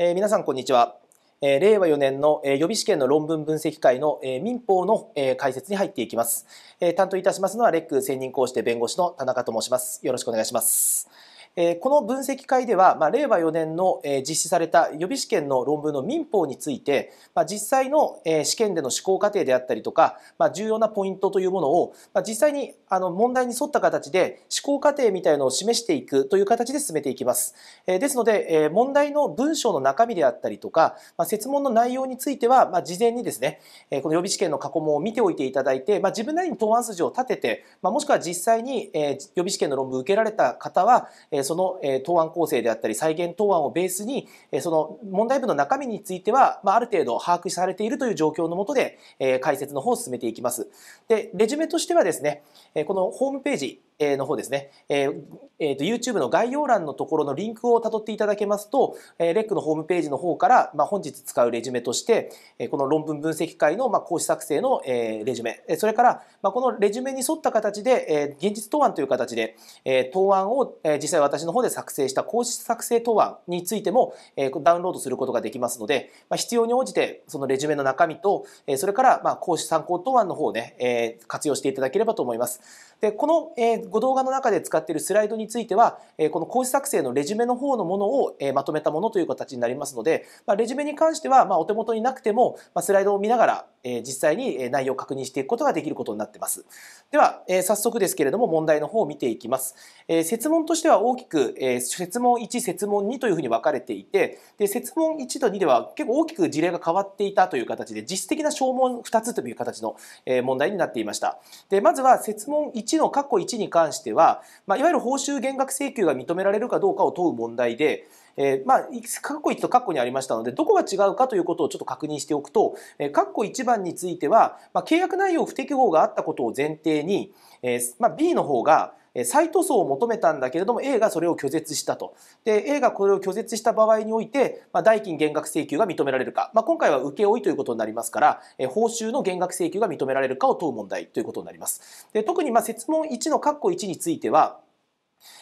えー、皆さんこんにちは、えー、令和4年の、えー、予備試験の論文分析会の、えー、民法の、えー、解説に入っていきます、えー、担当いたしますのはレック専任講師で弁護士の田中と申しますよろしくお願いしますえこの分析会では、まあ、令和4年の、え実施された予備試験の論文の民法について、まあ、実際の、え試験での施行過程であったりとか、まあ、重要なポイントというものを、まあ、実際にあの問題に沿った形で思考過程みたいのを示していくという形で進めていきます。えですので、え問題の文章の中身であったりとか、まあ、設問の内容については、まあ、事前にですね、えこの予備試験の過去問を見ておいていただいて、まあ、自分なりに答案筋を立てて、まもしくは実際に、え予備試験の論文を受けられた方は、えその、え答案構成であったり再現答案をベースに、えその問題文の中身については、まあ、る程度把握されているという状況のもとで、え解説の方を進めていきます。でレジュメとしてはですね、このホームページの方ですね、えーえーと、YouTube の概要欄のところのリンクをたどっていただけますと、えー、レックのホームページの方から、まあ、本日使うレジュメとして、えー、この論文分析会の、まあ、講師作成の、えー、レジュメ、それから、まあ、このレジュメに沿った形で、えー、現実答案という形で、えー、答案を、えー、実際私の方で作成した講師作成答案についても、えー、ダウンロードすることができますので、まあ、必要に応じてそのレジュメの中身と、えー、それから、まあ、講師参考答案の方をね、えー、活用していただければと思います。で、この、ご動画の中で使っているスライドについては、この講師作成のレジュメの方のものを、まとめたものという形になりますので、レジュメに関しては、お手元になくても、スライドを見ながら、実際に内容を確認していくことができることになっています。では、早速ですけれども問題の方を見ていきます。説設問としては大きく、説設問1、設問2というふうに分かれていて、で設問1と2では結構大きく事例が変わっていたという形で、実質的な証文2つという形の問題になっていました。でまずは設問1 1の括弧1に関しては、まあ、いわゆる報酬減額請求が認められるかどうかを問う問題で、えー、まあ、括弧1と括弧にありましたので、どこが違うかということをちょっと確認しておくと、えー、括弧1番については、まあ、契約内容不適合があったことを前提に、えー、まあ、B の方が、再塗装を求めたんだけれども A がそれを拒絶したとで A がこれを拒絶した場合において、まあ、代金減額請求が認められるか、まあ、今回は請負ということになりますから報酬の減額請求が認められるかを問う問題ということになります。で特にまあ設問1の括弧1については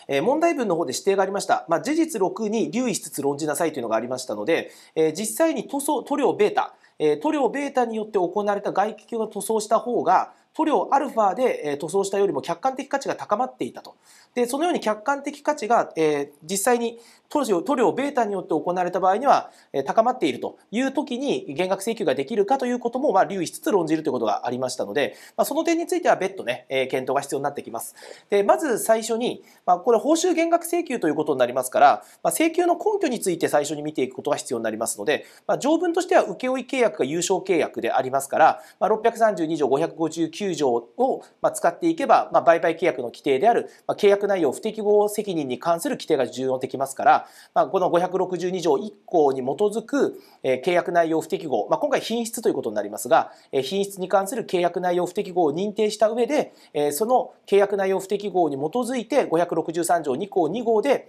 え問題文の方で指定がありました、まあ、事実6に留意しつつ論じなさいというのがありましたので、え実際に塗装塗料ベータ、え塗料ベータによって行われた外気球が塗装した方が塗料アルファで塗装したよりも客観的価値が高まっていたと。で、そのように客観的価値が、え実際に塗料塗料ベータによって行われた場合には、え高まっているという時に減額請求ができるかということも、まあ、留意しつつ論じるということがありましたので、まあ、その点については別途ね、え検討が必要になってきます。で、まず最初に、まあ、これ報酬減額請求ということになりますから、まあ、請求の根拠について最初に見ていくことが必要になりますので、まあ、条文としては請負契約が有償契約でありますから、まあ、632条559 9条を使っていけば、まあ、売買契約の規定である、まあ、契約内容不適合責任に関する規定が重要できますから、まあ、この562条1項に基づく、え契約内容不適合、まあ、今回品質ということになりますが、え品質に関する契約内容不適合を認定した上で、えその契約内容不適合に基づいて563条2項2号で、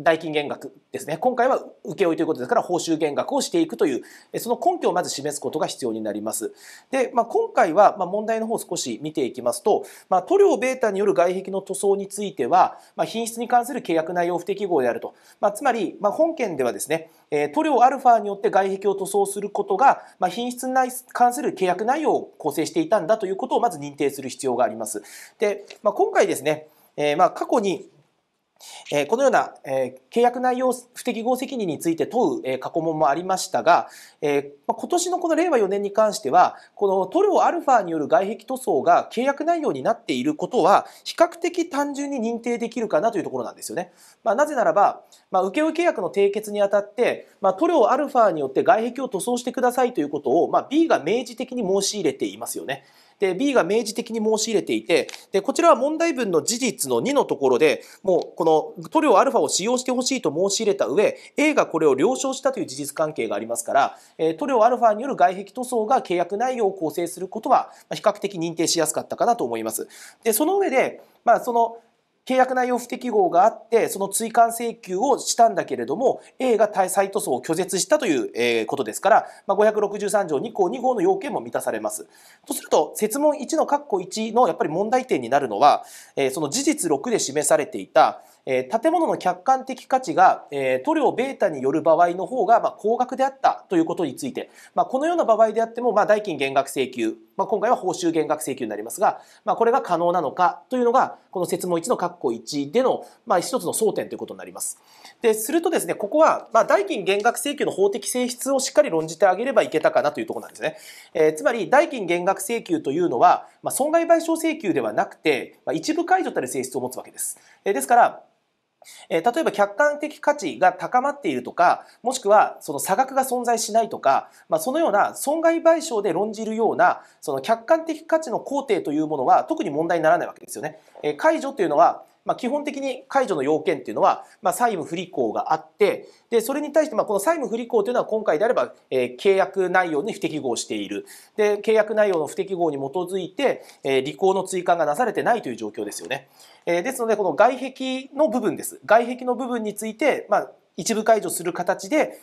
代金減額ですね。今回は請負ということですから、報酬減額をしていくという、その根拠をまず示すことが必要になります。で、まあ、今回は、ま問題の方少し見ていきますと、まあ、塗料ベータによる外壁の塗装については、まあ、品質に関する契約内容不適合であると。まつまり、ま本件ではですね、え塗料アルファによって外壁を塗装することが、ま品質に関する契約内容を構成していたんだということをまず認定する必要があります。で、まあ、今回ですね、えま過去にえこのような、え契約内容不適合責任について問う、え過去問もありましたが、えま今年のこの令和4年に関しては、この塗料アルファによる外壁塗装が契約内容になっていることは、比較的単純に認定できるかなというところなんですよね。まあ、なぜならば、まあ、請負契約の締結にあたって、まあ、塗料アルファによって外壁を塗装してくださいということを、ま B が明示的に申し入れていますよね。で B が明示的に申し入れていてでこちらは問題文の事実の2のところでもうこの塗料アルファを使用してほしいと申し入れた上 A がこれを了承したという事実関係がありますから、え塗料アルファによる外壁塗装が契約内容を構成することは比較的認定しやすかったかなと思います。でその上で、まあ、その契約内容不適合があって、その追加請求をしたんだけれども、A が再塗装を拒絶したということですから、ま563条2項2号の要件も満たされます。とすると、設問1の括弧1のやっぱり問題点になるのは、その事実6で示されていた、えー、建物の客観的価値が、えー、塗料ベータによる場合の方が、まあ、高額であったということについて、まあ、このような場合であっても、まあ、代金減額請求、まあ、今回は報酬減額請求になりますが、まあ、これが可能なのかというのが、この説問1の括弧1での、まあ、一つの争点ということになります。で、するとですね、ここは、まあ、代金減額請求の法的性質をしっかり論じてあげればいけたかなというところなんですね。えー、つまり、代金減額請求というのは、まあ、損害賠償請求ではなくて、まあ、一部解除たる性質を持つわけです。えー、ですから、えー、例えば客観的価値が高まっているとかもしくはその差額が存在しないとか、まあ、そのような損害賠償で論じるようなその客観的価値の肯定というものは特に問題にならないわけですよね。えー、解除というのはまあ、基本的に解除の要件っていうのは、まあ、債務不履行があって、で、それに対して、まあ、この債務不履行というのは今回であれば、えー、契約内容に不適合している。で、契約内容の不適合に基づいて、えー、履行の追加がなされてないという状況ですよね。えー、ですので、この外壁の部分です。外壁の部分について、まあ、一部解除する形で、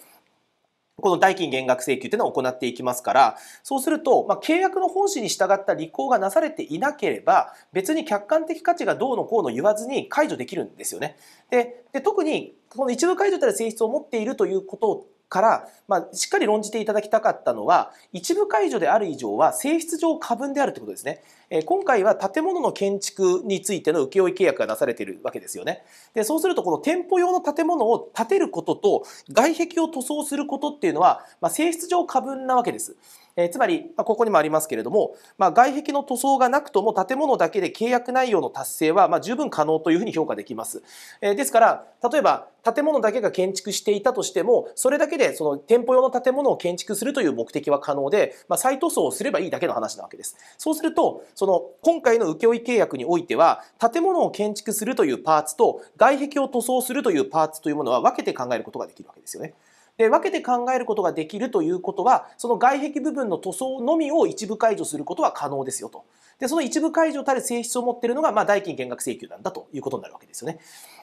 この代金減額請求というのを行っていきますから、そうすると、まあ、契約の本旨に従った履行がなされていなければ、別に客観的価値がどうのこうの言わずに解除できるんですよね。で、で特に、この一部解除たる性質を持っているということから、まあ、しっかり論じていただきたかったのは、一部解除である以上は性質上過分であるということですね。え今回は建物の建築についての請負契約が出されているわけですよね。でそうするとこの店舗用の建物を建てることと外壁を塗装することっていうのは、まあ、性質上過分なわけです。えー、つまり、まあ、ここにもありますけれども、まあ、外壁の塗装がなくとも建物だけで契約内容の達成は、まあ、十分可能というふうに評価できます。えー、ですから例えば建物だけが建築していたとしてもそれだけでその店舗用の建物を建築するという目的は可能で、まあ、再塗装をすればいいだけの話なわけです。そうするとその今回の請負契約においては、建物を建築するというパーツと、外壁を塗装するというパーツというものは分けて考えることができるわけですよね。で分けて考えることができるということはその外壁部分の塗装のみを一部解除することは可能ですよと。でその一部解除たる性質を持っているのが、まあ、代金減額請求なんだということになるわけですよね。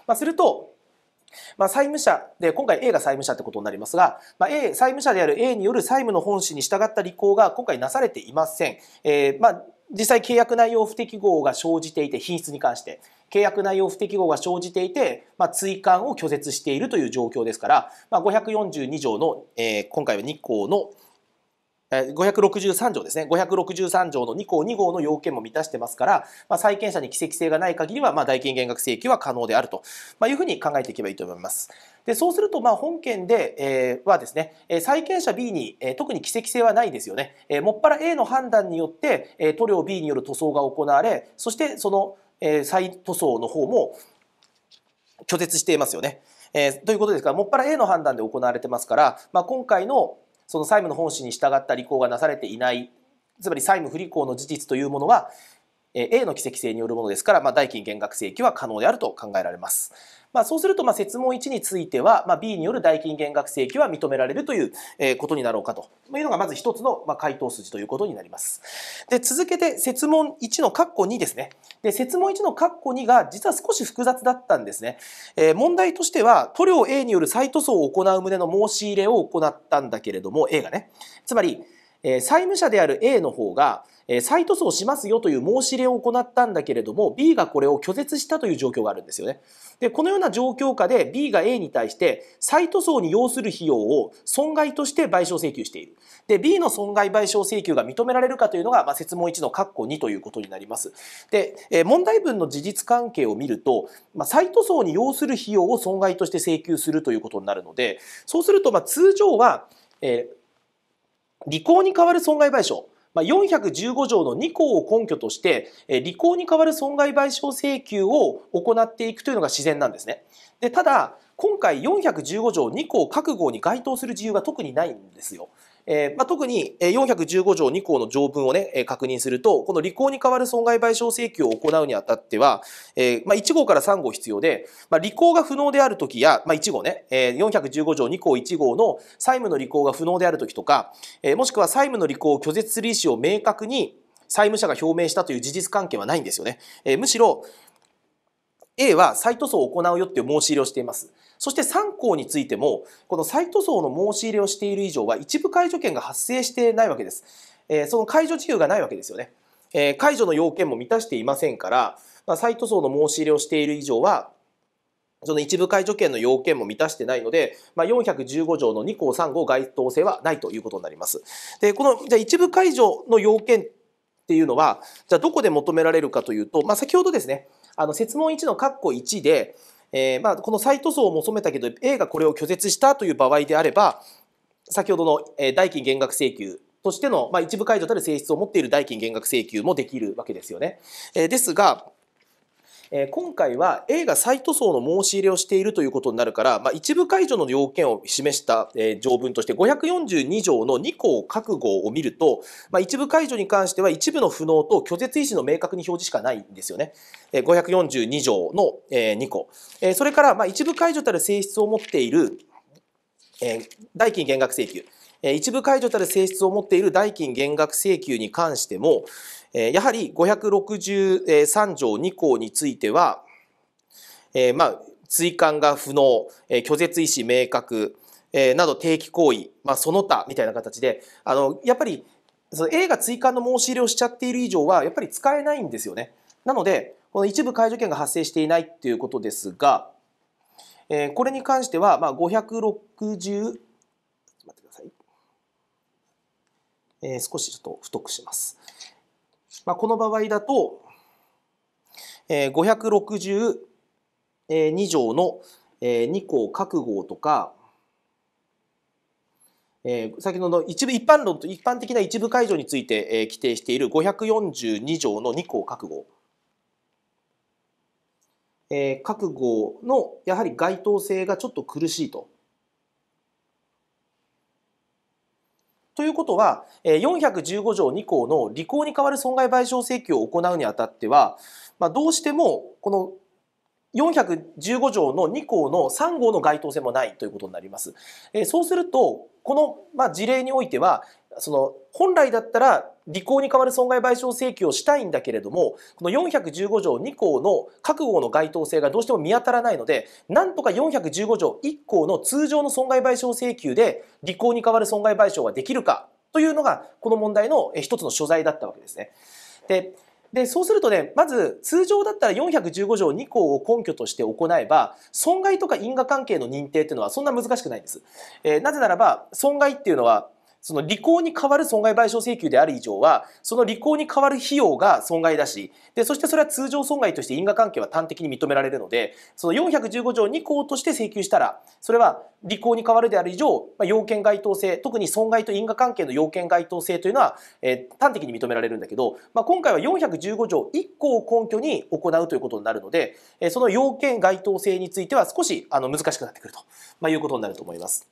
まあ、するとまあ、債務者で今回 A が債務者ってことになりますが、まあ、A 債務者である A による債務の本旨に従った履行が今回なされていません。えーまあ実際契約内容不適合が生じていて品質に関して契約内容不適合が生じていて、まあ、追加を拒絶しているという状況ですから、まあ、542条の、えー、今回は2項の563条ですね563条の2項2号の要件も満たしてますから、まあ、債権者に奇跡性がない限りは、まあ、代金減額請求は可能であると、まあ、いうふうに考えていけばいいと思います。でそうするとまあ本件で、えー、はですね債権者 B に、えー、特に奇跡性はないですよね、えー、もっぱら A の判断によって、えー、塗料 B による塗装が行われそしてその、えー、再塗装の方も拒絶していますよね。えー、ということですからもっぱら A の判断で行われてますから、まあ、今回のその債務の本旨に従った履行がなされていないつまり債務不履行の事実というものは A の奇跡性によるものですから、まあ、代金減額請求は可能であると考えられます。まあ、そうすると、まあ、問1については、まあ、B による代金減額請求は認められるという、ことになろうかというのが、まず一つの、ま回答筋ということになります。で、続けて、説問1の括弧2ですね。で、説問1の括弧2が、実は少し複雑だったんですね。えー、問題としては、塗料 A による再塗装を行う旨の申し入れを行ったんだけれども、A がね。つまり、えー、債務者である A の方が、えー、再塗装しますよという申し入れを行ったんだけれども B がこれを拒絶したという状況があるんですよね。でこのような状況下で B が A に対して再塗装に要する費用を損害として賠償請求している。で B の損害賠償請求が認められるかというのが、まあ、説問1の括弧2ということになります。で、えー、問題文の事実関係を見ると、まあ、再塗装に要する費用を損害として請求するということになるのでそうするとまあ通常は、えー履行に代わる損害賠償ま415条の2項を根拠として、え履行に代わる損害賠償請求を行っていくというのが自然なんですね。でただ、今回415条2項覚悟に該当する事由が特にないんですよ。えー、まあ、特に415条2項の条文をね、確認すると、この履行に代わる損害賠償請求を行うにあたっては、えー、まあ、1号から3号必要で、まあ、履行が不能であるときや、まあ、1号ね、えー、415条2項1号の債務の履行が不能であるときとか、えー、もしくは債務の履行を拒絶する意思を明確に債務者が表明したという事実関係はないんですよね。えー、むしろ、A は再塗装を行うよっていう申し入れをしています。そして3項についても、この再塗装の申し入れをしている以上は一部解除権が発生してないわけです。えー、その解除事由がないわけですよね。えー、解除の要件も満たしていませんから、まあ、再塗装の申し入れをしている以上は、その一部解除権の要件も満たしてないので、まあ、415条の2項3号該当性はないということになります。で、この、じゃ一部解除の要件っていうのは、じゃあどこで求められるかというと、まあ、先ほどですね、あの、説問1の括弧1で、えー、まあ、この再塗装を求めたけど A がこれを拒絶したという場合であれば先ほどの代金減額請求としての、まあ、一部解除たる性質を持っている代金減額請求もできるわけですよね。えー、ですがえー、今回は A が再塗装の申し入れをしているということになるから、まあ、一部解除の要件を示した、えー、条文として542条の2項覚悟を見ると、まあ、一部解除に関しては一部の不能と拒絶意思の明確に表示しかないんですよね。えー、542条の、えー、2項。えー、それから、まあ、一部解除たる性質を持っている、えー、代金減額請求。一部解除たる性質を持っている代金減額請求に関しても、やはり563条2項については、まあ、追加が不能、拒絶意思明確、など定期行為、まあ、その他みたいな形で、あの、やっぱり、A が追加の申し入れをしちゃっている以上は、やっぱり使えないんですよね。なので、この一部解除権が発生していないっていうことですが、えー、これに関しては、まあ、560、え少しちょっと太くします。まあ、この場合だと、えー、562条のえ2項各号とか、えー、先ほどの一部一般論と一般的な一部解除について、えー、規定している542条の2項各号、えー、各号のやはり該当性がちょっと苦しいとということは、415条2項の履行に代わる損害賠償請求を行うにあたっては、まあ、どうしてもこの415条の2項の3号の該当性もないということになります。えそうすると、この、ま事例においては、その本来だったら履行に代わる損害賠償請求をしたいんだけれどもこの415条2項の覚悟の該当性がどうしても見当たらないのでなんとか415条1項の通常の損害賠償請求で履行に代わる損害賠償ができるかというのがこの問題の一つの所在だったわけですね。ででそうするとねまず通常だったら415条2項を根拠として行えば損害とか因果関係の認定っていうのはそんな難しくないんです。えー、なぜならば損害っていうのはその履行に代わる損害賠償請求である以上は、その履行に代わる費用が損害だし、で、そしてそれは通常損害として因果関係は端的に認められるので、その415条2項として請求したら、それは履行に代わるである以上、まあ、要件該当性、特に損害と因果関係の要件該当性というのは、えー、端的に認められるんだけど、まあ、今回は415条1項を根拠に行うということになるので、えー、その要件該当性については少しあの難しくなってくると、まあ、いうことになると思います。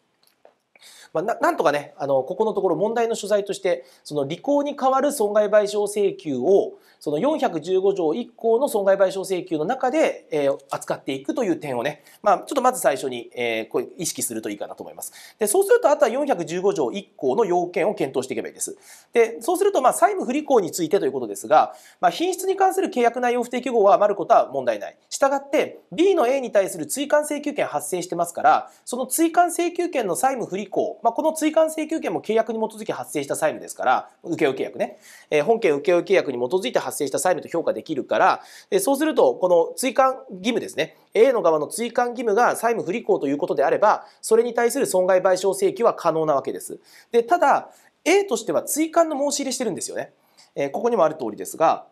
まあ、なんとかねあのここのところ問題の所在としてその履行に代わる損害賠償請求をその415条1項の損害賠償請求の中で、えー、扱っていくという点をね、まあ、ちょっとまず最初に、えー、こう意識するといいかなと思います。でそうするとあとは415条1項の要件を検討していけばいいです。でそうすると、まあ、債務不履行についてということですが、まあ、品質に関する契約内容不適合は余ることは問題ない。したがって B の A に対する追加請求権発生してますからその追加請求権の債務不履行降、まあ、この追加請求権も契約に基づき発生した債務ですから、請負契約ね、えー、本件請負契約に基づいて発生した債務と評価できるから、えー、そうすると、この追加義務ですね、A の側の追加義務が債務不履行ということであれば、それに対する損害賠償請求は可能なわけです。で、ただ、A としては追加の申し入れしてるんですよね。えー、ここにもある通りですが、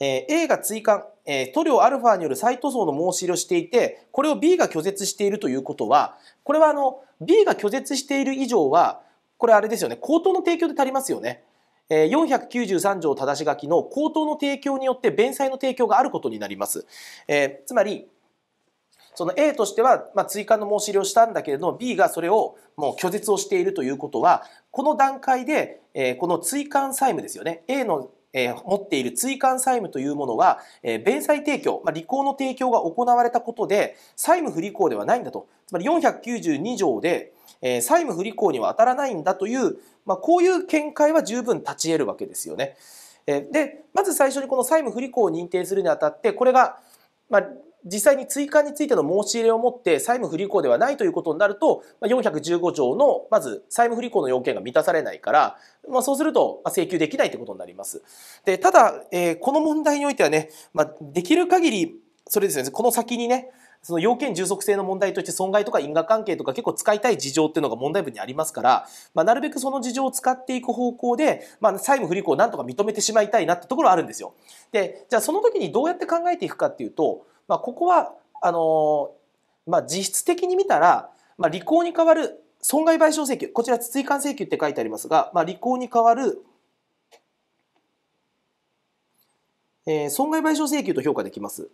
えー、A が追加、えー、塗料 α による再塗装の申し入れをしていて、これを B が拒絶しているということは、これはあの、B が拒絶している以上は、これあれですよね、口頭の提供で足りますよね。えー、493条正し書きの口頭の提供によって弁済の提供があることになります。えー、つまり、その A としては、まあ、追加の申し入れをしたんだけれども B がそれをもう拒絶をしているということはこの段階で、えー、この追加債務ですよね A のえー、持っている追間債務というものは、えー、弁済提供、まあ、履行の提供が行われたことで、債務不履行ではないんだと。つまり492条で、えー、債務不履行には当たらないんだという、まあ、こういう見解は十分立ち得るわけですよね。えー、で、まず最初にこの債務不履行を認定するにあたって、これが、まあ、実際に追加についての申し入れをもって債務不履行ではないということになると415条のまず債務不履行の要件が満たされないから、まあ、そうすると請求できないということになります。でただ、えー、この問題においてはね、まあ、できる限りそれですねこの先にねその要件充足性の問題として損害とか因果関係とか結構使いたい事情っていうのが問題文にありますから、まあ、なるべくその事情を使っていく方向で、まあ、債務不履行をなんとか認めてしまいたいなってところはあるんですよ。でじゃあその時にどうやって考えていくかっていうとまあ、ここはあのまあ、実質的に見たら、まあ、履行に代わる損害賠償請求こちら追加請求って書いてありますが、まあ、履行に代わる、えー、損害賠償請求と評価できます。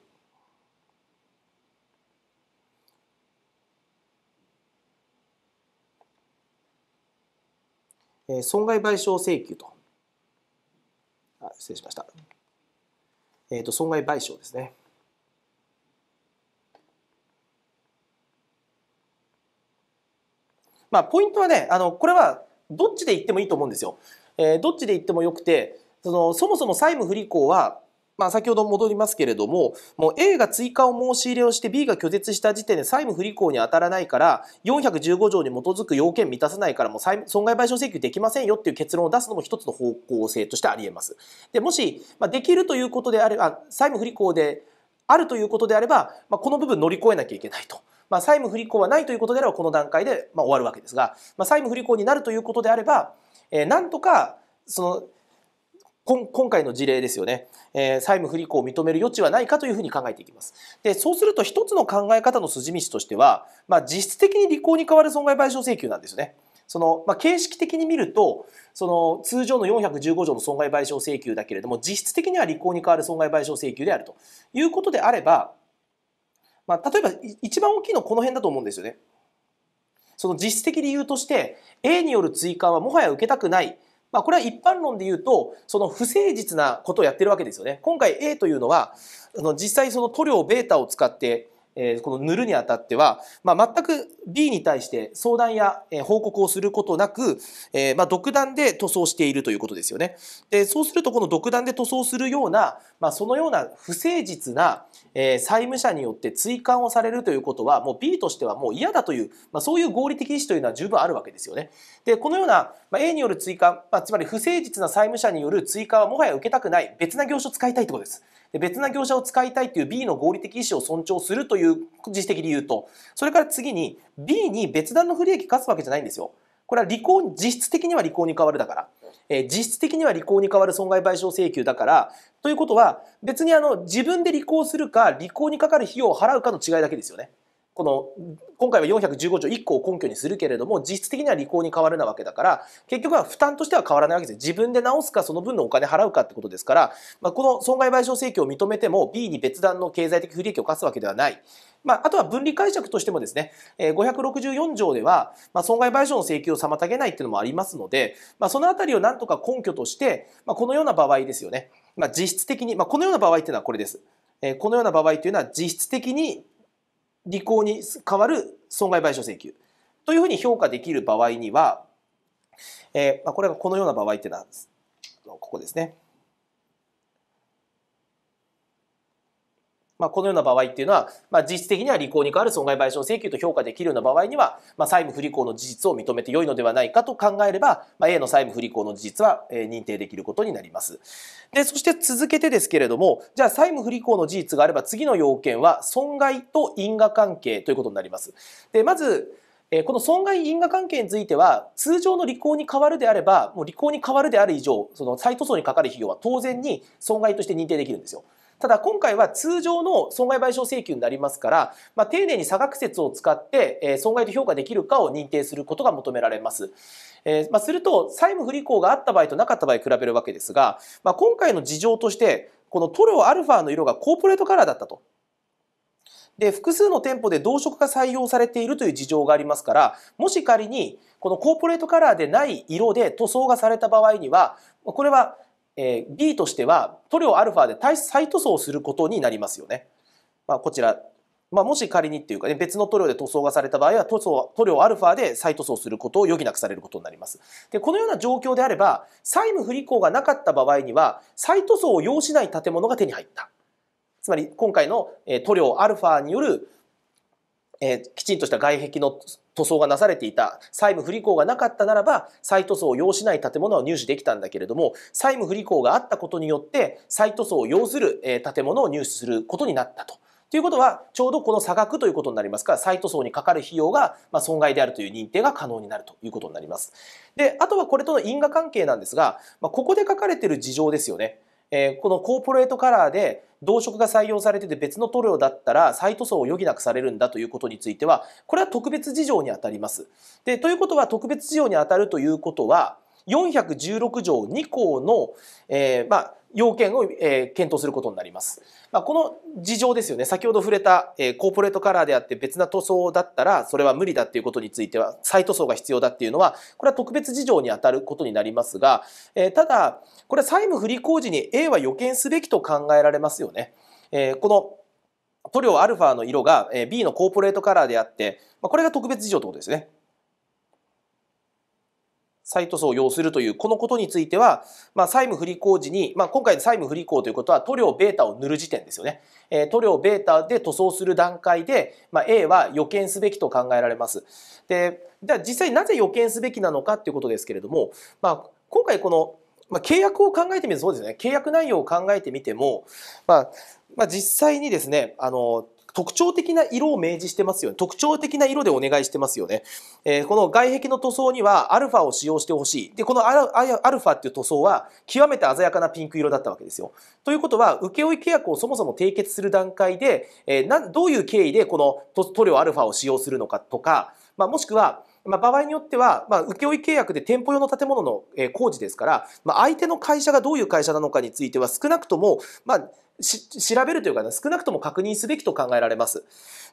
え損害賠償請求とあ失礼しました、えーと損害賠償ですね。まあ、ポイントはね、あの、これはどっちで言ってもいいと思うんですよ。えー、どっちで言ってもよくて、その、そもそも債務不履行は、まあ、先ほど戻りますけれども、もう A が追加を申し入れをして B が拒絶した時点で債務不履行に当たらないから、415条に基づく要件満たせないから、もう損害賠償請求できませんよっていう結論を出すのも一つの方向性としてあり得ます。で、もし、まあ、できるということであれば、債務不履行であるということであれば、まあ、この部分乗り越えなきゃいけないと。まあ、債務不履行はないということであればこの段階でま終わるわけですが、まあ、債務不履行になるということであれば、えー、なんとかその今回の事例ですよね、えー、債務不履行を認める余地はないかというふうに考えていきます。でそうすると一つの考え方の筋道としては、まあ、実質的に履行に代わる損害賠償請求なんですよね。そのまあ、形式的に見るとその通常の415条の損害賠償請求だけれども実質的には履行に代わる損害賠償請求であるということであればまあ、例えば一番大きいのこの辺だと思うんですよね。その実質的理由として A による追加はもはや受けたくない。まあ、これは一般論で言うとその不誠実なことをやってるわけですよね。今回 A というのはあの実際その塗料ベータを使ってえこの塗るにあたっては、まあ、全く B に対して相談や、え報告をすることなく、えまあ、独断で塗装しているということですよね。でそうするとこの独断で塗装するような、まあ、そのような不誠実な、え債務者によって追加をされるということはもう B としてはもう嫌だという、まあ、そういう合理的意思というのは十分あるわけですよね。でこのような、ま A による追加、まつまり不誠実な債務者による追加はもはや受けたくない別な業種を使いたいということです。別な業者を使いたいという B の合理的意思を尊重するという自主的理由と、それから次に B に別段の不利益を課すわけじゃないんですよ。これは履行、実質的には履行に変わるだから。えー、実質的には履行に変わる損害賠償請求だから、ということは別にあの自分で履行するか、履行にかかる費用を払うかの違いだけですよね。この今回は415条1個を根拠にするけれども実質的には履行に変わるなわけだから結局は負担としては変わらないわけです自分で直すかその分のお金払うかってことですから、まあ、この損害賠償請求を認めても B に別段の経済的不利益を課すわけではない。まあ、あとは分離解釈としてもですね、564条では、まあ、損害賠償の請求を妨げないっていうのもありますので、まあ、そのあたりをなんとか根拠として、まあ、このような場合ですよね、まあ、実質的に、まあ、このような場合っていうのはこれです。このような場合というのは実質的に履行に代わる損害賠償請求というふうに評価できる場合には、えー、これがこのような場合っていうのはここですね。まあ、このような場合っていうのは、まあ、実質的には履行に代わる損害賠償請求と評価できるような場合には、まあ、債務不履行の事実を認めて良いのではないかと考えれば、まあ、A の債務不履行の事実は認定できることになります。で、そして続けてですけれども、じゃあ債務不履行の事実があれば次の要件は損害と因果関係ということになります。で、まず、この損害因果関係については通常の履行に変わるであればもう履行に変わるである以上その再塗装にかかる費用は当然に損害として認定できるんですよ。ただ今回は通常の損害賠償請求になりますから、まあ、丁寧に差額説を使って、えー、損害と評価できるかを認定することが求められます。えー、まあ、すると債務不履行があった場合となかった場合比べるわけですが、まあ、今回の事情としてこの塗料アルファの色がコーポレートカラーだったと。で複数の店舗で同色が採用されているという事情がありますからもし仮にこのコーポレートカラーでない色で塗装がされた場合にはこれはえー、B としては塗料 α で再塗装することになりますよね。まあ、こちら、まあ、もし仮にっていうか、ね、別の塗料で塗装がされた場合は塗装塗料 α で再塗装することを余儀なくされることになります。でこのような状況であれば債務不履行がなかった場合には再塗装を要しない建物が手に入った。つまり今回の塗料 α によるえきちんとした外壁の塗装がなされていた債務不履行がなかったならば再塗装を要しない建物を入手できたんだけれども債務不履行があったことによって再塗装を要する建物を入手することになったと。ということはちょうどこの差額ということになりますから再塗装にかかる費用がま損害であるという認定が可能になるということになります。であとはこれとの因果関係なんですが、まあ、ここで書かれてる事情ですよね。えー、このコーポレートカラーで同色が採用されてて別の塗料だったら再塗装を余儀なくされるんだということについてはこれは特別事情にあたります。でということは特別事情にあたるということは416条2項の、えー、まあ要件を、え検討することになります。まあ、この事情ですよね、先ほど触れた、えコーポレートカラーであって別な塗装だったらそれは無理だっていうことについては再塗装が必要だっていうのはこれは特別事情にあたることになりますが、えただこれは債務不履行時に A は予見すべきと考えられますよね。えこの塗料アルファの色が B のコーポレートカラーであって、まこれが特別事情ってことですね。再塗装を要するというこのことについては、まあ、債務不履行時に、まあ、今回の債務不履行ということは塗料ベータを塗る時点ですよね、えー、塗料ベータで塗装する段階で、まあ、A は予見すべきと考えられますでじゃあ実際なぜ予見すべきなのかということですけれども、まあ、今回この、まあ、契約を考えてみるとそうですね契約内容を考えてみても、まあまあ、実際にですねあの特徴的な色を明示してますよね。特徴的な色でお願いしてますよね。えー、この外壁の塗装にはアルファを使用してほしい。で、このアルファっていう塗装は極めて鮮やかなピンク色だったわけですよ。ということは、請負契約をそもそも締結する段階で、えー、などういう経緯でこの塗料アルファを使用するのかとか、まあ、もしくは、まあ、場合によっては、まあ、請負契約で店舗用の建物の工事ですから、まあ、相手の会社がどういう会社なのかについては少なくとも、まあ、し調べるというか、ね、少なくとも確認すべきと考えられます。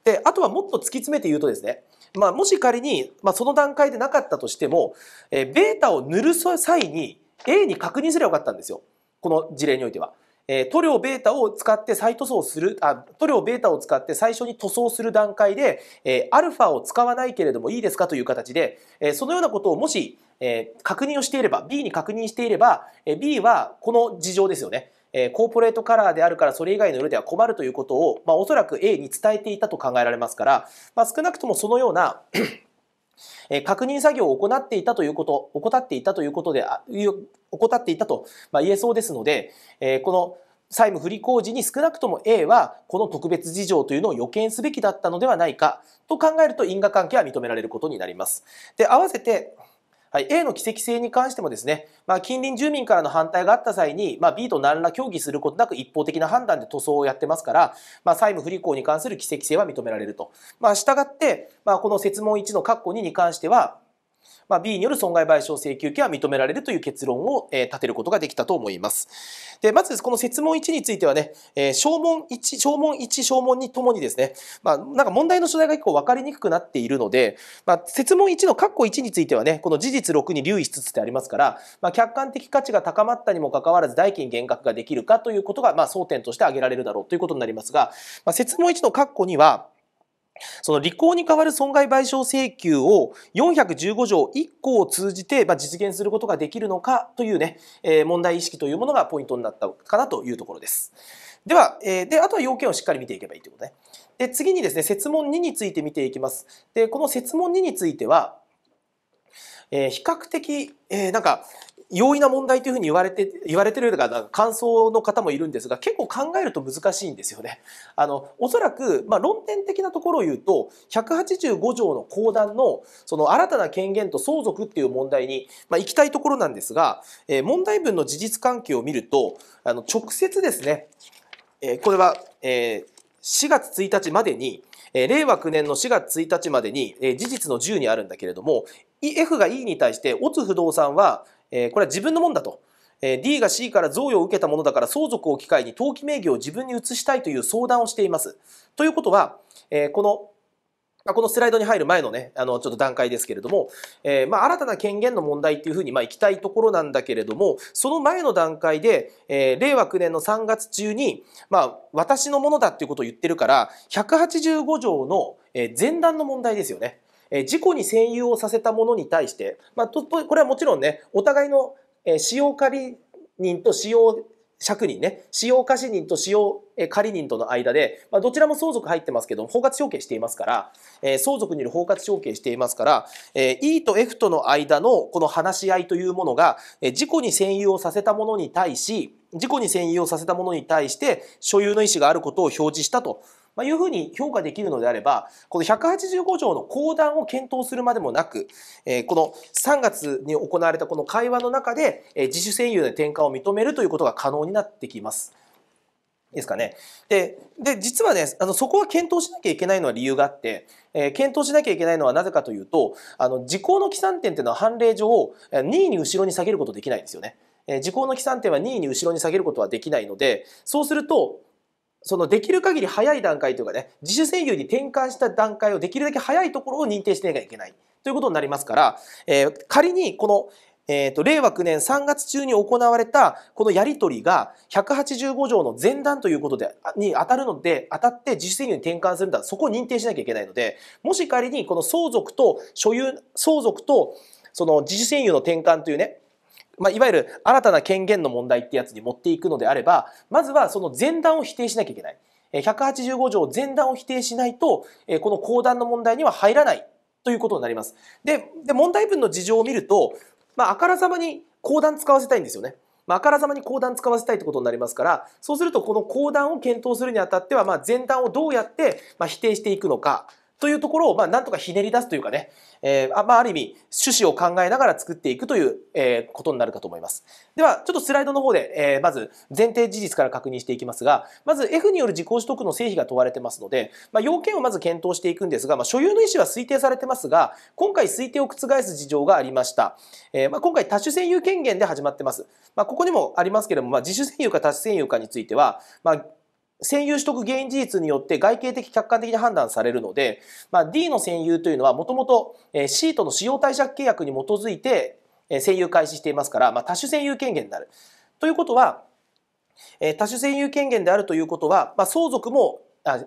であとはもっと突き詰めて言うとですね、まあ、もし仮に、まあ、その段階でなかったとしても、えー、ベータを塗る際に A に確認すればよかったんですよ。この事例においては。え塗料ベータを使って再塗装する、あ、塗料ベータを使って最初に塗装する段階で、えー、アルファを使わないけれどもいいですかという形で、えー、そのようなことをもし、えー、確認をしていれば、B に確認していれば、えー、B はこの事情ですよね。えー、コーポレートカラーであるからそれ以外の色では困るということを、まあ、おそらく A に伝えていたと考えられますから、まあ、少なくともそのようなえ確認作業を行っていたということ、怠っていたということで、怠っていたと言えそうですので、えこの債務不履行時に少なくとも A はこの特別事情というのを予見すべきだったのではないかと考えると因果関係は認められることになります。で、合わせてはい、A の奇跡性に関してもですね、まあ、近隣住民からの反対があった際に、まあ、B と何ら協議することなく一方的な判断で塗装をやってますから、まあ、債務不履行に関する奇跡性は認められると。まあ、従って、まあ、この説問1の括弧2に関しては、まあ、B による損害賠償請求権は認められるという結論を、え立てることができたと思います。で、まずこの設問1についてはね、えー、文1、証文1、証文2ともにですね、まあ、なんか問題の所在が結構分かりにくくなっているので、まあ、設問1の括弧1についてはね、この事実6に留意しつつってありますから、まあ、客観的価値が高まったにもかかわらず代金減額ができるかということが、まあ、争点として挙げられるだろうということになりますが、まあ、設問1の括弧2は、その履行に代わる損害賠償請求を415条1項を通じて実現することができるのかというね、え問題意識というものがポイントになったかなというところです。では、えで、あとは要件をしっかり見ていけばいいということね。で、次にですね、説問2について見ていきます。で、この説問2については、え比較的、えなんか、容易な問題というふうに言われて、言われてるな感想の方もいるんですが、結構考えると難しいんですよね。あの、おそらく、まあ、論点的なところを言うと、185条の公団の、その新たな権限と相続っていう問題に、まあ、行きたいところなんですが、えー、問題文の事実関係を見ると、あの、直接ですね、えー、これは、えー、4月1日までに、えー、令和9年の4月1日までに、えー、事実の10にあるんだけれども、F が E に対して、オツ不動産は、えー、これは自分のもんだと。えー、D が C から贈与を受けたものだから相続を機会に登記名義を自分に移したいという相談をしています。ということは、えー、このこのスライドに入る前のね、あの、ちょっと段階ですけれども、えー、まあ、新たな権限の問題っていうふうに、まあ、行きたいところなんだけれども、その前の段階で、えー、令和9年の3月中に、まあ、私のものだっていうことを言ってるから、185条の、え前段の問題ですよね。え事故に占有をさせたものに対して、まあ、とこれはもちろんねお互いの、え使用仮人と使用借人ね、使用貸人と使用借人との間で、まあ、どちらも相続入ってますけど包括承継していますから、えー、相続による包括承継していますから、えー、E と F との間のこの話し合いというものが、えー、事故に占有をさせたものに対し事故に占有をさせたものに対して所有の意思があることを表示したとまあ、いうふうに評価できるのであれば、この185条の後段を検討するまでもなく、えー、この3月に行われたこの会話の中で、えー、自主占有の転換を認めるということが可能になってきます。いいですかね。で、で、実はね、あの、そこは検討しなきゃいけないのは理由があって、えー、検討しなきゃいけないのはなぜかというと、あの、時効の起算点っていうのは判例上、2位に後ろに下げることできないんですよね。えー、時効の起算点は2位に後ろに下げることはできないので、そうすると、そのできる限り早い段階というかね、自主占有に転換した段階をできるだけ早いところを認定しなきゃいけないということになりますから、えー、仮にこの、えーと、令和9年3月中に行われたこのやり取りが185条の前段ということでに当たるので当たって自主占有に転換するんだそこを認定しなきゃいけないのでもし仮にこの相続と所有相続とその自主占有の転換というねまあ、いわゆる新たな権限の問題ってやつに持っていくのであれば、まずはその前段を否定しなきゃいけない。185条前段を否定しないと、この後段の問題には入らないということになります。で、で問題文の事情を見ると、まあ、あからさまに後段使わせたいんですよね。まあ、あからさまに後段使わせたいってことになりますから、そうするとこの後段を検討するにあたっては、まあ、前段をどうやってま否定していくのか、というところを、まあ、なんとかひねり出すというかね、えー、まあ、ある意味、趣旨を考えながら作っていくという、えー、ことになるかと思います。では、ちょっとスライドの方で、えー、まず、前提事実から確認していきますが、まず F による自己取得の成否が問われてますので、まあ、要件をまず検討していくんですが、まあ、所有の意思は推定されてますが、今回推定を覆す事情がありました。えー、まあ、今回、多種占有権限で始まってます。まあ、ここにもありますけれども、まあ、自主占有か多種占有かについては、まあ、占有取得原因事実によって外形的客観的に判断されるので、まあ、D の占有というのはもともとシートの使用貸借契約に基づいて占有開始していますから、まあ、多種占有権限になる。ということは、多種占有権限であるということは、まあ、相続もあ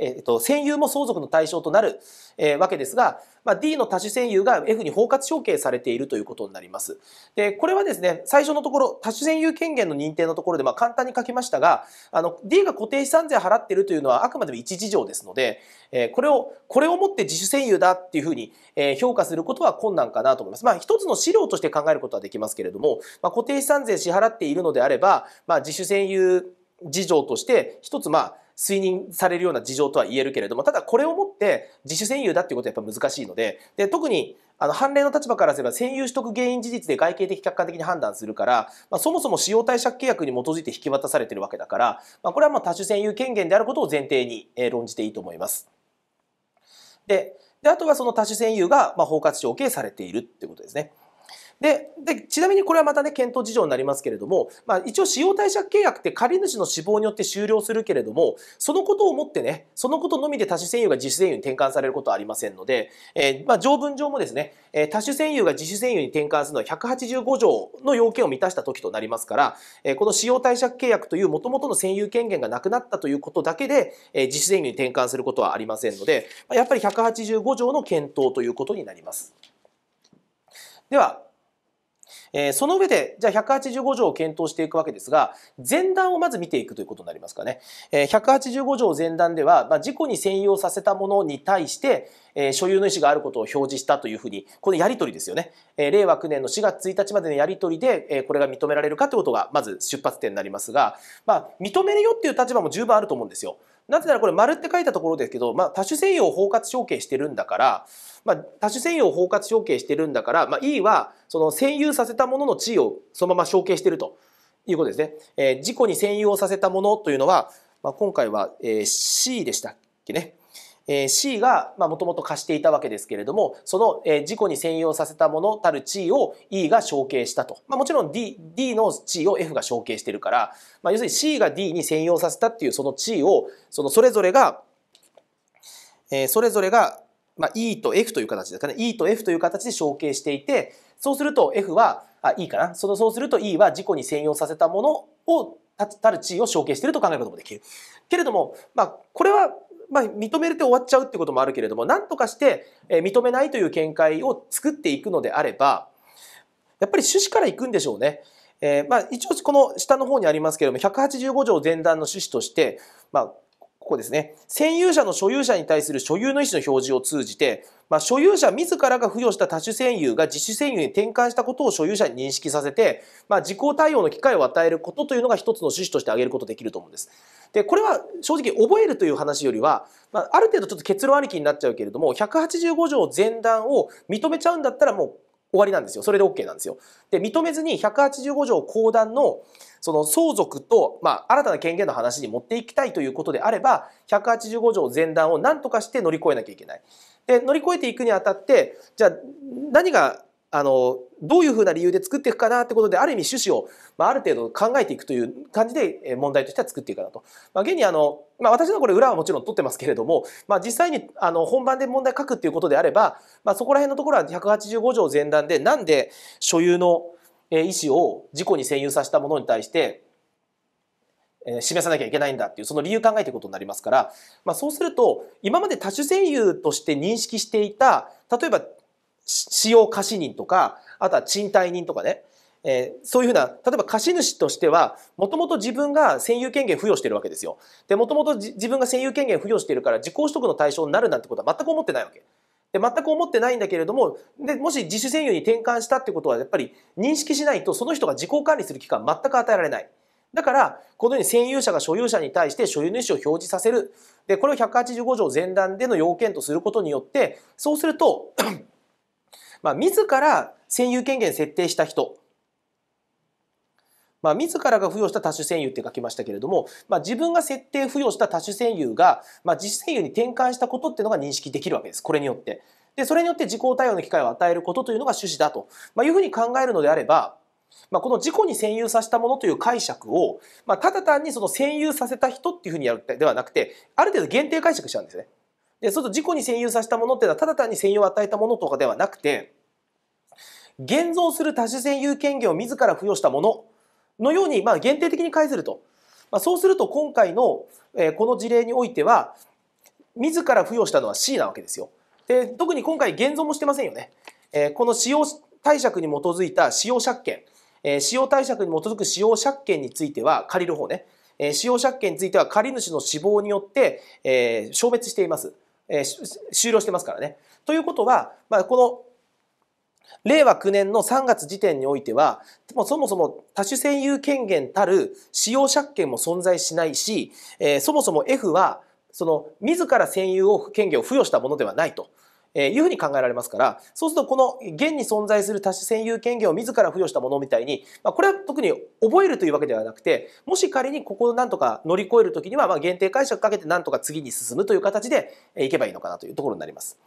えっと、占有も相続の対象となる、えー、わけですが、まあ、D の多種占有が F に包括承継されているということになります。で、これはですね、最初のところ、多種占有権限の認定のところで、まあ、簡単に書きましたが、あの、D が固定資産税払っているというのはあくまでも一事情ですので、えー、これを、これをもって自主占有だっていうふうに、えー、評価することは困難かなと思います。まあ、一つの資料として考えることはできますけれども、まあ、固定資産税支払っているのであれば、まあ、自主占有事情として、一つ、まあ、推認されるような事情とは言えるけれども、ただこれをもって自主占有だっていうことはやっぱ難しいので、で特にあの判例の立場からすれば占有取得原因事実で外形的客観的に判断するから、まあ、そもそも使用貸借契約に基づいて引き渡されてるわけだから、まあ、これはまあ多種占有権限であることを前提に、えー、論じていいと思います。でであとはその多種占有が、まあ、包括承継されているってことですね。ででちなみにこれはまたね検討事情になりますけれども、まあ、一応使用貸借契約って借り主の死亡によって終了するけれどもそのことをもってねそのことのみで多種占有が自主占有に転換されることはありませんので、えー、まあ、条文上もですね、えー、多種占有が自主占有に転換するのは185条の要件を満たした時となりますから、えー、この使用貸借契約というもともとの占有権限がなくなったということだけで、え自主占有に転換することはありませんので、やっぱり185条の検討ということになります。ではえー、その上で、じゃあ185条を検討していくわけですが、前段をまず見ていくということになりますかね。えー、185条前段では、まあ、事故に専用させたものに対して、えー、所有の意思があることを表示したというふうに、このやり取りですよね。えー、令和9年の4月1日までのやり取りで、えー、これが認められるかということが、まず出発点になりますが、まあ、認めるよっていう立場も十分あると思うんですよ。なぜならこれ丸って書いたところですけど、まあ、多種専用を包括承継してるんだから、まあ、多種専用を包括承継してるんだから、まあ、E はその占有させたものの地位をそのまま承継してるということですね。えー、事故に占有をさせたものというのは、まあ、今回は、えー、C でしたっけね。えー、C がもともと貸していたわけですけれどもその、え事故に専用させたものたる地位を E が承継したと、まあ、もちろん D, D の地位を F が承継してるから、まあ、要するに C が D に専用させたっていうその地位をそのそれぞれが、えー、それぞれが、まあ、E と F という形ですかね E と F という形で承継していてそうすると F はあ E かなそのそうすると E は事故に専用させたものをたる地位を承継していると考えることもできる。けれども、まあ、これはまあ、認めれて終わっちゃうってこともあるけれども、なんとかして、え認めないという見解を作っていくのであれば、やっぱり趣旨からいくんでしょうね。えー、まあ、一応この下の方にありますけれども、185条前段の趣旨として、まあ、ここですね。占有者の所有者に対する所有の意思の表示を通じて、まあ、所有者自らが付与した多種占有が自主占有に転換したことを所有者に認識させて、まあ、自己対応の機会を与えることというのが一つの趣旨として挙げることできると思うんです。でこれは正直覚えるという話よりは、まあ、ある程度ちょっと結論ありきになっちゃうけれども185条前段を認めちゃうんだったらもう終わりなんですよ。それで OK なんですよ。で、認めずに185条後段のその相続と、まあ、新たな権限の話に持っていきたいということであれば、185条前段を何とかして乗り越えなきゃいけない。で乗り越えていくにあたってじゃあ何があのどういうふうな理由で作っていくかなってことである意味趣旨を、まあ、ある程度考えていくという感じで問題としては作っていくかなと。まあ、現にあの、まあ、私のこれ裏はもちろん取ってますけれども、まあ、実際にあの本番で問題書くっていうことであれば、まあ、そこら辺のところは185条前段でなんで所有の意思を事故に占有させたものに対して示さなきゃいけないんだっていうその理由考えていくことになりますから、まあ、そうすると今まで多種占有として認識していた例えば使用貸人とかあとは賃貸人とかね、えー、そういうふうな例えば貸主としてはもともと自分が占有権限付与してるわけですよ。でもともと自分が占有権限付与してるから自己取得の対象になるなんてことは全く思ってないわけ。で全く思ってないんだけれどもでもし自主占有に転換したってことはやっぱり認識しないとその人が自己管理する期間全く与えられない。だから、このように占有者が所有者に対して所有主を表示させる。で、これを185条前段での要件とすることによって、そうすると まあ、自ら占有権限設定した人、まあ、自らが付与した多種占有って書きましたけれども、まあ、自分が設定付与した多種占有が、まあ、自主占有に転換したことっていうのが認識できるわけです。これによって。で、それによって自己対応の機会を与えることというのが趣旨だと、まあ、いうふうに考えるのであれば、まあ、この自己に占有させたものという解釈を、まあ、ただ単にその占有させた人っていうふうにやるではなくてある程度限定解釈しちゃうんですね。でそうすると自己に占有させたものっていうのはただ単に占有を与えたものとかではなくて現存する多種占有権限を自ら付与したもののように、まあ、限定的に解すると。まあ、そうすると今回の、えー、この事例においては自ら付与したのは C なわけですよ。で特に今回現存もしてませんよね。えー、この使用貸借に基づいた使用借権え使用対策に基づく使用借権については、借りる方ね、え使用借権については借り主の死亡によって、え消滅しています、え終了してますからね。ということは、まあ、この令和9年の3月時点においては、もそもそも多種占有権限たる使用借権も存在しないし、えそもそも F は、その自ら占有を権限を付与したものではないと。えー、いうふうに考えられますから、そうするとこの現に存在する多種占有権限を自ら付与したものみたいに、まあ、これは特に覚えるというわけではなくて、もし仮にここをなんとか乗り越えるときには、まあ、限定解釈かけてなんとか次に進むという形でいけばいいのかなというところになります。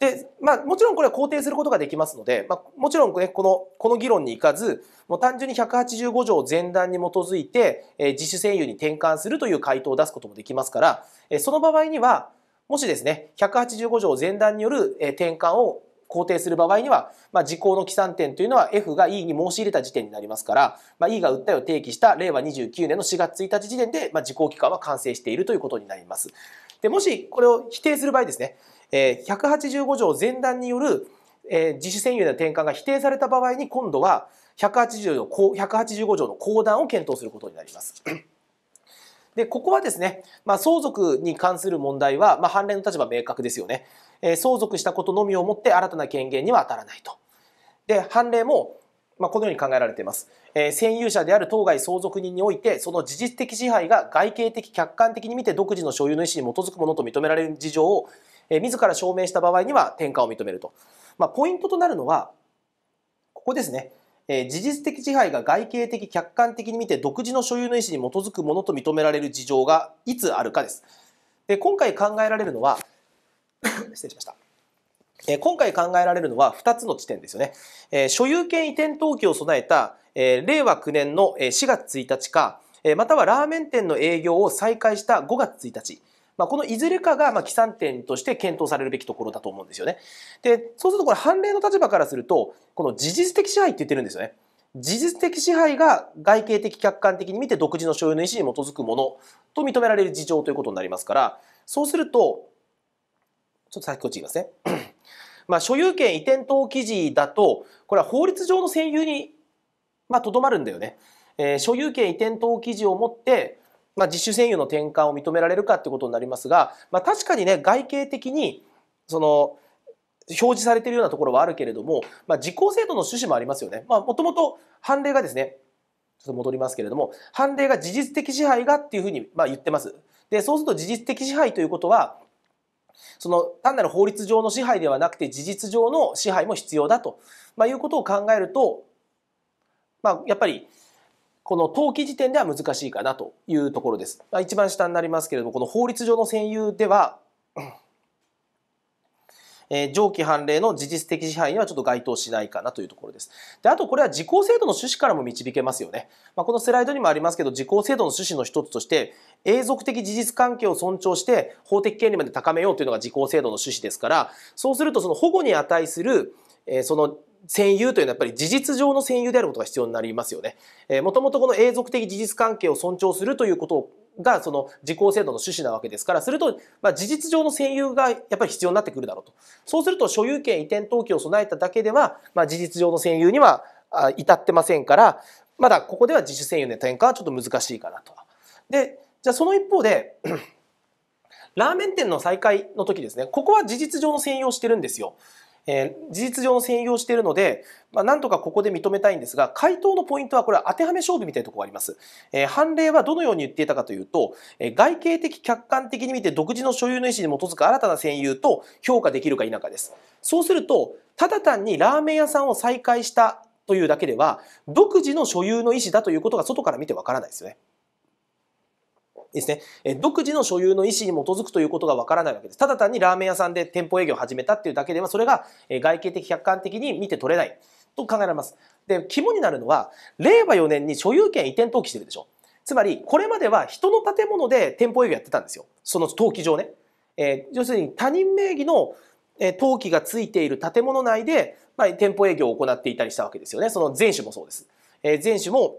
で、まあ、もちろんこれは肯定することができますので、まあ、もちろん、ね、このこの議論に行かずもう単純に185条前段に基づいて、えー、自主占有に転換するという回答を出すこともできますから、えー、その場合にはもしですね、185条前段による転換を肯定する場合には、まあ、時効の起算点というのは F が E に申し入れた時点になりますから、まあ、E が訴えを提起した令和29年の4月1日時点で、まあ、時効期間は完成しているということになります。でもしこれを否定する場合ですね、185条前段による、自主占有の転換が否定された場合に今度は180条185条の後段を検討することになります。で、ここはですね、まあ、相続に関する問題は、まあ、判例の立場明確ですよね。えー、相続したことのみをもって新たな権限には当たらないと。で、判例も、まあ、このように考えられています。えー、占有者である当該相続人において、その事実的支配が外形的、客観的に見て独自の所有の意思に基づくものと認められる事情を、えー、自ら証明した場合には転換を認めると。まあ、ポイントとなるのは、ここですね。えー、事実的支配が外形的客観的に見て独自の所有の意思に基づくものと認められる事情がいつあるかです。で今回考えられるのは 失礼しました。え今回考えられるのは2つの地点ですよね。え所有権移転登記を備えた、え令和9年の4月1日か、えまたはラーメン店の営業を再開した5月1日。まあ、このいずれかがまあ起算点として検討されるべきところだと思うんですよね。でそうするとこれ判例の立場からするとこの事実的支配って言ってるんですよね。事実的支配が外形的客観的に見て独自の所有の意思に基づくものと認められる事情ということになりますからそうするとちょっと先こっち言いますね。まあ、所有権移転等記事だとこれは法律上の占有にとど、ままるんだよね。えー、所有権移転等記事をもってまあ、自主占有の転換を認められるかってことになりますが、まあ、確かにね外形的にその表示されているようなところはあるけれども、まあ、実行制度の趣旨もありますよね。まあ、もともと判例がですね、ちょっと戻りますけれども、判例が事実的支配がっていうふうにまあ言ってます。で、そうすると事実的支配ということは、その単なる法律上の支配ではなくて事実上の支配も必要だと、まあ、いうことを考えると、まあ、やっぱりこの登記時点では難しいかなというところです。まあ、一番下になりますけれども、この法律上の占有では、えー、上記判例の事実的支配にはちょっと該当しないかなというところです。で、あとこれは時効制度の趣旨からも導けますよね。まあ、このスライドにもありますけど、時効制度の趣旨の一つとして、永続的事実関係を尊重して法的権利まで高めようというのが時効制度の趣旨ですから、そうするとその保護に値する、その占有というのはやっぱり事実上の占有であることが必要になりますよね。えー、もともとこの永続的事実関係を尊重するということがその時効制度の趣旨なわけですから、すると、まあ、事実上の占有がやっぱり必要になってくるだろうと。そうすると所有権移転登記を備えただけでは、まあ、事実上の占有には至ってませんから、まだここでは自主占有の転換はちょっと難しいかなと。で、じゃあその一方で ラーメン店の再開の時ですね、ここは事実上の占有をしてるんですよ。えー、事実上の専用しているので、まあ、なんとかここで認めたいんですが、回答のポイントはこれは当てはめ勝負みたいなところがあります。えー、判例はどのように言っていたかというと、えー、外形的客観的に見て独自の所有の意思に基づく新たな占有と評価できるか否かです。そうすると、ただ単にラーメン屋さんを再開したというだけでは、独自の所有の意思だということが外から見てわからないですよね。ですね、独自の所有の意思に基づくということがわからないわけです。ただ単にラーメン屋さんで店舗営業を始めたっていうだけでは、それが外形的客観的に見て取れないと考えられます。で、肝になるのは、令和4年に所有権移転登記してるでしょ。つまり、これまでは人の建物で店舗営業やってたんですよ。その登記上ね。えー、要するに他人名義の登記がついている建物内で、まあ、店舗営業を行っていたりしたわけですよね。その前種もそうです。えー、前種も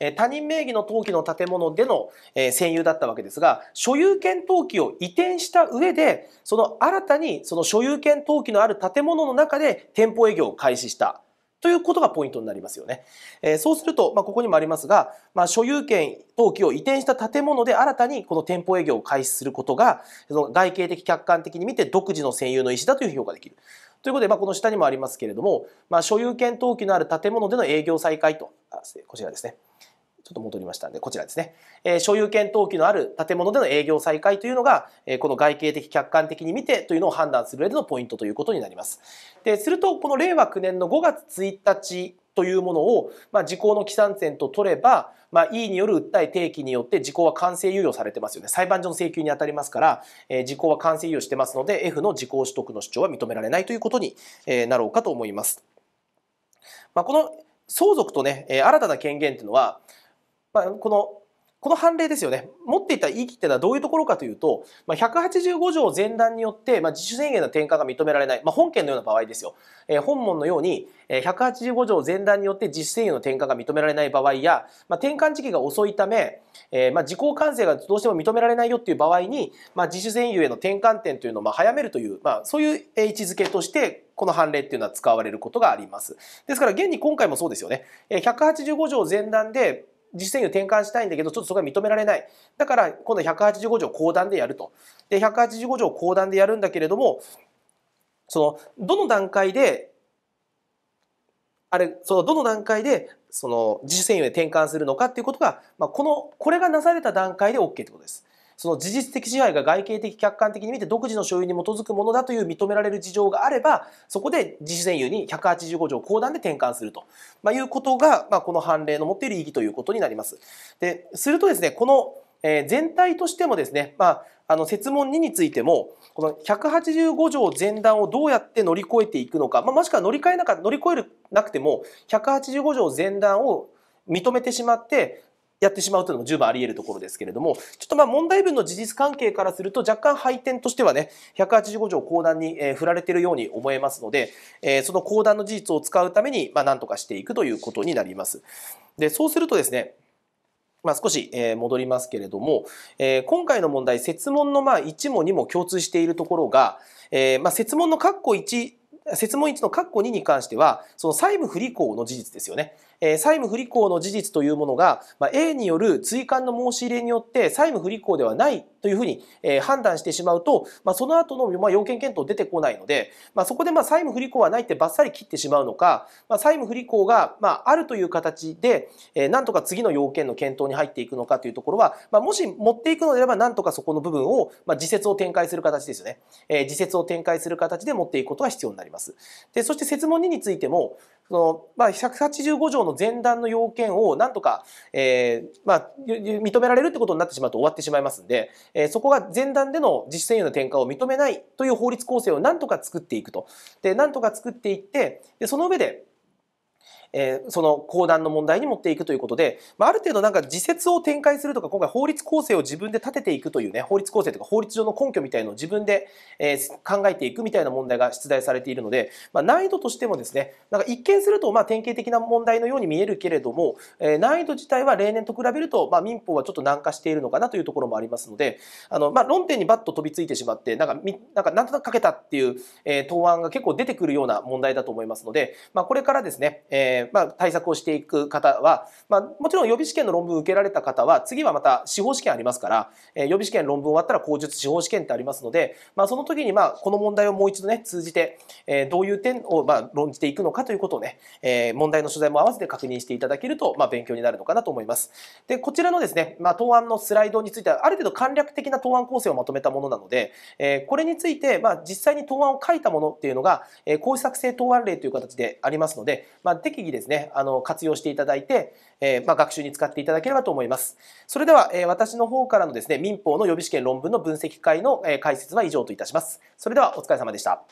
え他人名義の登記の建物での、え占有だったわけですが、所有権登記を移転した上で、その新たにその所有権登記のある建物の中で店舗営業を開始した。ということがポイントになりますよね。えー、そうすると、まあ、ここにもありますが、まあ、所有権登記を移転した建物で新たにこの店舗営業を開始することが、その外形的客観的に見て独自の占有の意思だという評価できる。ということで、まあ、この下にもありますけれども、まあ、所有権登記のある建物での営業再開と、こちらですね。ちょっと戻りましたんで、こちらですね。え所有権登記のある建物での営業再開というのが、えこの外形的、客観的に見てというのを判断する上でのポイントということになります。で、すると、この令和9年の5月1日というものを、まあ、時効の起算点と取れば、まあ、E による訴え提起によって時効は完成猶予されてますよね。裁判所の請求に当たりますから、えー、時効は完成猶予してますので、F の時効取得の主張は認められないということに、えー、なろうかと思います。まあ、この相続とね、え新たな権限というのは、まあ、このこの判例ですよね持っていた意義っていうのはどういうところかというと、まあ、185条前段によって、まあ、自主宣言の転換が認められない、まあ、本件のような場合ですよ、えー、本門のように、えー、185条前段によって自主宣言の転換が認められない場合や、まあ、転換時期が遅いため、えーまあ、時効完成がどうしても認められないよっていう場合に、まあ、自主宣言への転換点というのをまあ早めるという、まあ、そういう位置づけとしてこの判例っていうのは使われることがあります。ですから現に今回もそうですよね。185条前段で実践を転換したいんだけど、ちょっとそこは認められない。だから、今度は185条公団でやると。で、185条公団でやるんだけれども、その、どの段階で、あれ、その、どの段階で、その、自主専用へ転換するのかっていうことが、まあ、この、これがなされた段階で OK ってことです。その事実的支配が外形的客観的に見て独自の所有に基づくものだという認められる事情があればそこで自主占有に185条公段で転換すると、まあ、いうことが、まあ、この判例の持っている意義ということになります。でするとですねこのえ全体としてもですね、まあ、あの説問2についてもこの185条前段をどうやって乗り越えていくのか、まあ、もしくは乗り換えなか乗り越えなくても185条前段を認めてしまってやってしまうというのも十分あり得るところですけれども、ちょっとまあ問題文の事実関係からすると若干配点としてはね、185条公団に振られているように思えますので、その公団の事実を使うために、まあ何とかしていくということになります。で、そうするとですね、まあ、少し戻りますけれども、今回の問題、設問のまあ1も2も共通しているところが、まあ、設問の括弧1、設問1の括弧2に関しては、その債務不履行の事実ですよね。えー、債務不履行の事実というものが、まあ、A による追加の申し入れによって債務不履行ではないというふうに、えー、判断してしまうと、まあ、その後の、まあ、要件検討出てこないので、まあ、そこで、まあ、債務不履行はないってばっさり切ってしまうのか、まあ、債務不履行が、まあ、あるという形で、えー、なんとか次の要件の検討に入っていくのかというところは、まあ、もし持っていくのであれば、なんとかそこの部分を、まあ、自説を展開する形ですよね。えー、自説を展開する形で持っていくことが必要になります。で、そして説問2についても、その、まあ、185条の前段の要件を何とか、えー、まあ、認められるってことになってしまうと終わってしまいますんで、えー、そこが前段での自主専用の転換を認めないという法律構成を何とか作っていくと。で、何とか作っていって、で、その上で、えー、その講談の問題に持っていくということで、まあ、ある程度なんか自説を展開するとか、今回法律構成を自分で立てていくというね、法律構成とか法律上の根拠みたいのを自分で、えー、考えていくみたいな問題が出題されているので、まあ、難易度としてもですね、なんか一見するとまあ典型的な問題のように見えるけれども、えー、難易度自体は例年と比べると、まあ、民法はちょっと難化しているのかなというところもありますので、あの、まあ、論点にバッと飛びついてしまって、なんかみ、なんかなんとなくかけたっていう、えー、答案が結構出てくるような問題だと思いますので、まあ、これからですね、えーー、まあ、対策をしていく方は、まあ、もちろん予備試験の論文を受けられた方は次はまた司法試験ありますから、えー、予備試験論文終わったら口述司法試験ってありますので、まあ、その時にまあこの問題をもう一度ね通じて、えー、どういう点をまあ論じていくのかということをね、えー、問題の所在も合わせて確認していただけると、まあ、勉強になるのかなと思います。でこちらのですね、まあ、答案のスライドについてはある程度簡略的な答案構成をまとめたものなので、えー、これについて、まあ、実際に答案を書いたものっていうのが、えー、こういう作成答案例という形でありますので、まあ、適宜ひですね、あの、活用していただいて、えー、まあ、学習に使っていただければと思います。それでは、えー、私の方からのですね、民法の予備試験論文の分析会の、え解説は以上といたします。それではお疲れ様でした。